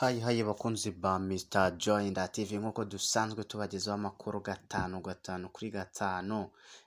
hayi hayi bakunzi ba misita joyi ndativi nk'uko dusanzwe tubagezaho amakuru gatanu gatanu kuri gatanu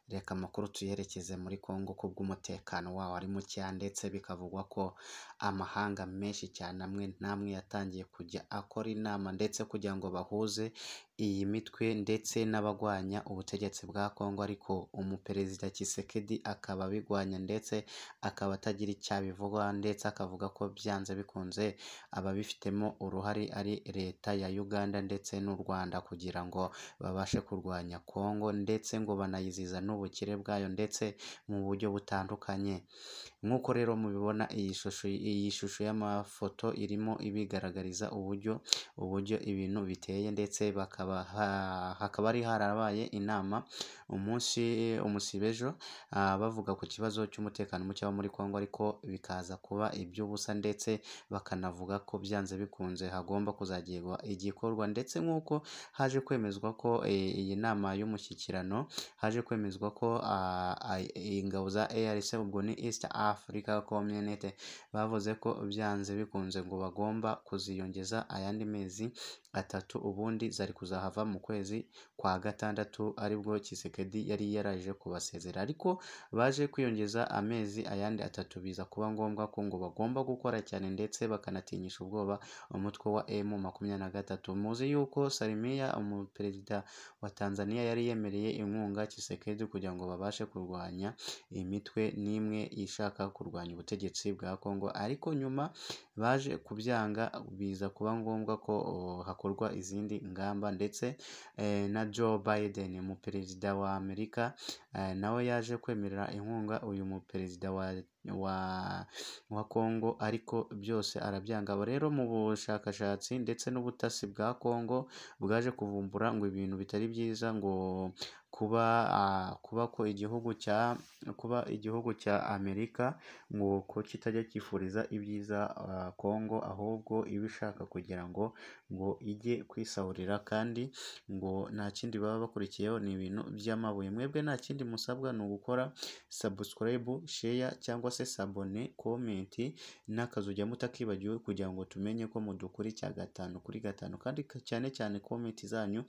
reka amakuru tuyerekeze muri Congo ko umutekano wawo ari mukeya ndetse bikavugwa ko amahanga menshi cyane amwe n'amwe yatangiye kujya akora inama ndetse kugira ngo bahuze iyi mitwe ndetse n'abagwanya ubutegetsi bwa Congo ariko umuperezida kisekedi akaba abigwanya ndetse akaba atagira icyo abivugaho ndetse akavuga ko byanze bikunze ababifitemo uruhare ari leta ya Uganda ndetse n'u Rwanda kugira ngo babashe kurwanya Congo ndetse ngo banayiziza n'u n'ubukire bwayo ndetse mu buryo butandukanye nk'uko rero mubibona iyi shusho iyi shusho y'amafoto irimo ibigaragariza uburyo uburyo ibintu biteye ndetse bakaba hakaba ari harabaye inama umunsi umusibe ejo ah, bavuga ku kibazo cy'umutekano muke wo muri Kongo ariko bikaza kuba iby'ubusa ndetse bakanavuga ko byanze bikunze hagomba kuzagirwa igikorwa ndetse nk'uko haje kwemezwa ko eh, iyi nama y'umushyikirano haje kwemezwa ko ingabo za ARC ubwo ni East Africa Community bavuze ko byanze bikunze ngo bagomba kuziyongeza ayandi mezi atatu ubundi zari kuzahava mu kwezi kwa gatandatu aribwo Kisekedi yari yaraje kubasezera ariko baje kwiyongeza amezi ayandi atatu biza kuba ngombwa ko ngo bagomba gukora cyane ndetse bakanatinyisha ubwoba umutwe wa emu makumyabiri na gatatu muzi yuko Salimia umuperezida wa Tanzania yari yemereye inkunga Kisekedi kugira ngo babashe kurwanya imitwe n'imwe ishaka kurwanya ubutegetsi bwa Kongo ariko nyuma baje kubyanga biza kuba ngombwa ko oh, hakorwa izindi ngamba ndetse eh, na Joe Biden mu perezida wa Amerika eh, nawe yaje kwemerera inkunga uyu mu perezida wa wa kongo ariko byose arabyanga. rero mu bushakashatsi ndetse n'ubutasi bwa Congo bwaje kuvumbura ngo ibintu bitari byiza ngo kuba ah, kuba ko igihugu cya kuba igihugu cya Amerika ngo ko kitajya cyifuriza ibyiza Kongo ah, ahubwo iba ishaka kugira ngo ngo ijye kwisahurira kandi ngo nta kindi baba bakurikiyeho ni ibintu by'amabuye mwebwe nta kindi musabwa ni ugukora subscribe, share cyangwa se sabone, comment n'akazujya mutakibagiwe kugira ngo tumenye ko cya gatanu kuri gatanu kandi cyane cyane comment zanyu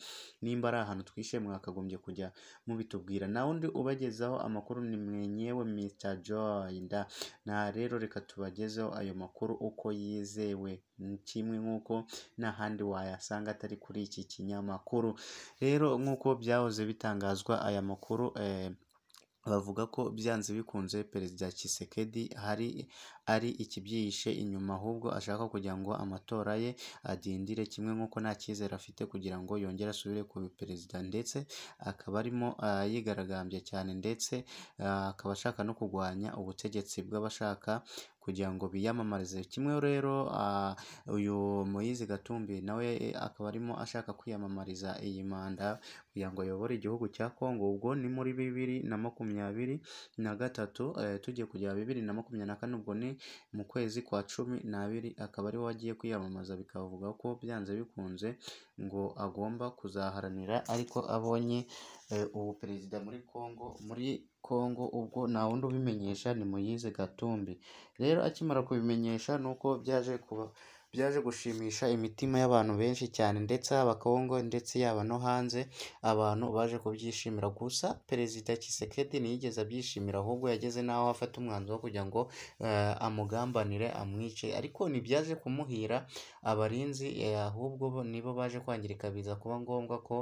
nimba ari ahantu twishe mwakagombye kujya mubitubwira nta wundi ubagezaho amakuru ni mwenyewe mita Joy na rero reka tubagezeho ayo makuru uko yizewe kimwe nk'uko n’ahandi handi wayasanga atari kuri iki kinyamakuru rero nk'uko byahoze bitangazwa aya makuru eh, bavuga ko byanze bikunze Perezida kisekedi hari ari ikibyihishe inyuma ahubwo ashaka kugira ngo amatora ye adindire kimwe nk'uko nta cyizere afite kugira ngo yongere asubire ku perezida ndetse akaba arimo ah, yigaragambya cyane ndetse ah, akaba ashaka no kurwanya ubutegetsi bw'abashaka kugira ngo biyamamarize kimwe rero uyu muyizi Gatumbi nawe e, akaba arimo ashaka kwiyamamariza iyi manda kugira ngo ayobore igihugu cya Kongo ubwo ni muri bibiri na makumyabiri na gatatu e, tugiye kujya bibiri na makumyabiri na kane ubwo ni mu kwezi kwa cumi n'abiri akaba ariho agiye kwiyamamaza bikavuga ko byanze bikunze ngo agomba kuzaharanira ariko abonye Eh, ubu perezida muri Congo muri Congo ubwo nta wundi ubimenyesha ni Moise Katumbi rero akimara kubimenyesha nuko byaje kuba byaje gushimisha imitima y'abantu benshi cyane ndetse haba Congo ndetse yaba no hanze, abantu baje kubyishimira gusa Perezida kisekedi ntiyigeze abyishimira ahubwo yageze n'aho afata umwanzuro wo kugira ngo eh, amugambanire amwice ariko ntibyaje kumuhira, abarinzi eh, ahubwo nibo baje kwangirika biza kuba ngombwa ko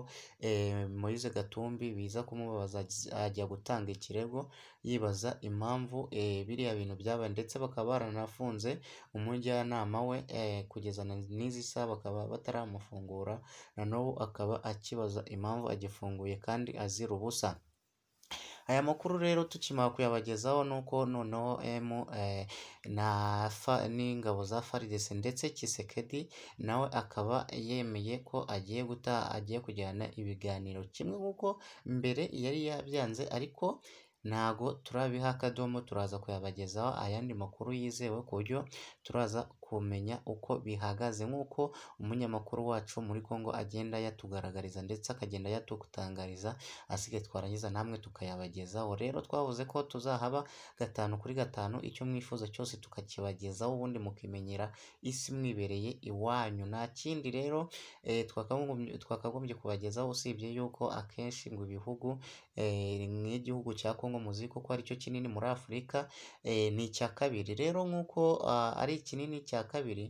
eh, Moise Gatumbi biza kumubabaza ajya gutanga ikirego yibaza impamvu biriya bintu byabaye ndetse bakaba baranafunze umujyanama we. kugezana n'izi saha bakaba bataramufungura na n'ubu akaba akibaza impamvu agifunguye kandi azira ubusa aya makuru rero tukimara kuyabagezaho ni uko noneho emu eh, n'ingabo za FARDC ndetse Kisekedi nawe akaba yemeye ko agiye guta agiye kujyana ibiganiro kimwe nk'uko mbere yari yabyanze ariko ntago turabiha akadomo turaza kuyabagezaho ayandi makuru yizewe ku buryo turaza kumenya uko bihagaze nk'uko umunyamakuru wacu muri Congo agenda yatugaragariza ndetse akagenda yatutangariza asigaye twarangiza namwe tukayabagezaho rero twavuze ko tuzahaba gatanu kuri gatanu icyo mwifuza cyose tukakibagezaho ubundi mukimenyera isi mwibereye iwanyu nta kindi rero eh, twakagombye kubagezaho usibye yuko akenshi ngo ibihugu eh, nk'igihugu cya Congo muzi ko ari cyo kinini muri Afurika eh, ni icya kabiri rero nk'uko ah, ari kinini cya icya kabiri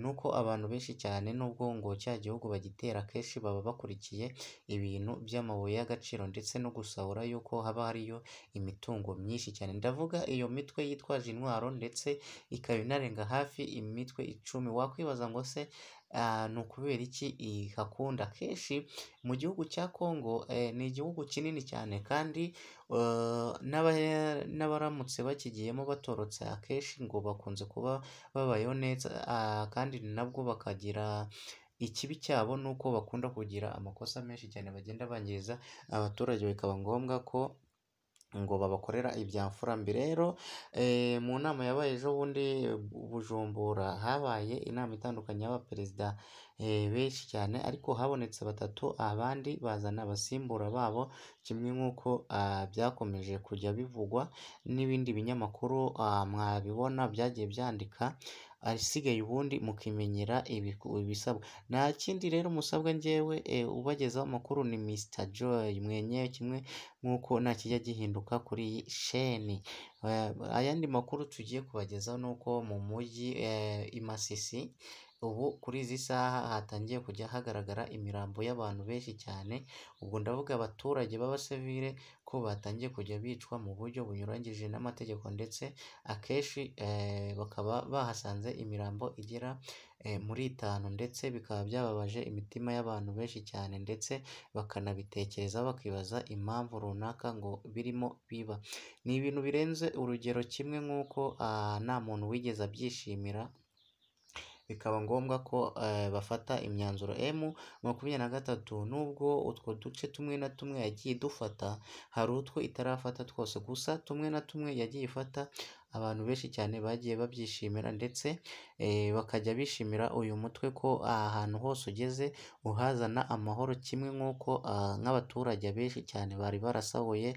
ni uko abantu benshi cyane nubwo ngo cya gihugu bagitera akenshi baba bakurikiye ibintu by'amabuye y'agaciro ndetse no gusahura yuko haba hariyo imitungo myinshi cyane, ndavuga iyo mitwe yitwaje intwaro ndetse ikaba inarenga hafi imitwe icumi, wakwibaza ngo se Ah, ni ukubera iki ihakunda akenshi mu gihugu cya Congo eh, ni igihugu kinini cyane kandi eh, n'abaramutse bakigiyemo batorotse akenshi ngo bakunze kuba babayeho neza ah, kandi nabwo bakagira ikibi cyabo ni uko bakunda kugira amakosa menshi cyane bagenda bangiza abaturage bikaba ngombwa ko ngo babakorera ibya mfurambi rero eh, mu nama yabaye ejo bundi bujumbura habaye inama itandukanye y'abaperezida eh, benshi cyane ariko habonetse batatu abandi bazana abasimbura babo kimwe nk'uko ah, byakomeje kujya bivugwa n'ibindi binyamakuru ah, mwabibona byagiye byandika. ahasigaye ubundi mukimenyera ibisabwa nta kindi rero musabwa njyewe eh, ubagezaho amakuru ni Mr Joy mwenyewe kimwe nk'uko nta kijya gihinduka kuri iyi sheni eh, ayandi makuru tugiye kubagezaho ni uko mu mujyi eh, i Masisi ubu kuri izi saha hatangiye kujya hagaragara imirambo y'abantu benshi cyane, ubwo ndavuga abaturage b'abasivile ko batangiye kujya bicwa mu buryo bunyuranyije n'amategeko ndetse akenshi eh, bakaba bahasanze imirambo igera eh, muri itanu ndetse bikaba byababaje imitima y'abantu benshi cyane ndetse bakanabitekereza bakibaza impamvu runaka ngo birimo biba. Ni ibintu birenze urugero kimwe nk'uko ah, nta muntu wigeze abyishimira. bikaba ngombwa ko eh, bafata imyanzuro emu makumyabiri na gatatu nubwo utwo duce tumwe na tumwe yagiye dufata hari utwo itarafata twose gusa tumwe na tumwe yagiye ifata. abantu benshi cyane bagiye babyishimira ndetse eh, bakajya bishimira uyu mutwe ko aha hantu hose ugeze uhazana amahoro kimwe nk'uko ah, nk'abaturage benshi cyane bari barasahuye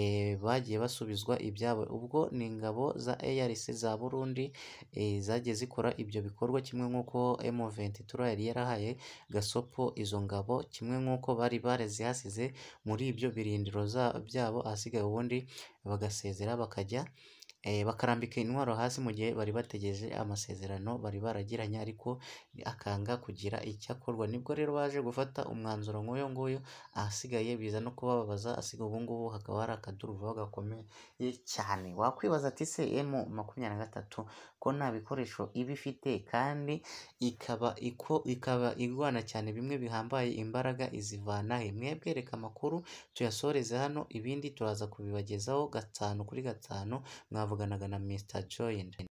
eh, bagiye basubizwa ibyabo, ubwo ni ingabo za ARC za Burundi eh, zagiye zikora ibyo bikorwa kimwe nk'uko m yari yarahaye gasopo izo ngabo kimwe nk'uko bari barazihasize muri ibyo birindiro byabo ahasigaye ubundi bagasezera bakajya Eh, bakarambika intwaro hasi mu gihe bari bategeje amasezerano bari baragiranye ariko akanga kugira icyo akorwa nibwo rero baje gufata umwanzuro nk'uyu nguyu ahasigaye biza no kubababaza asiga ubu ngubu hakaba hari akaduruvayo gakomeye cyane wakwibaza ati se emu makumyabiri na gatatu ko nta bikoresho iba ifite kandi ikaba ikaba irwana cyane bimwe bihambaye imbaraga izivana he mwebwe amakuru tuyasoreze hano ibindi turaza kubibagezaho gatanu kuri gatanu mwavuga never gonna gonna miss that joy and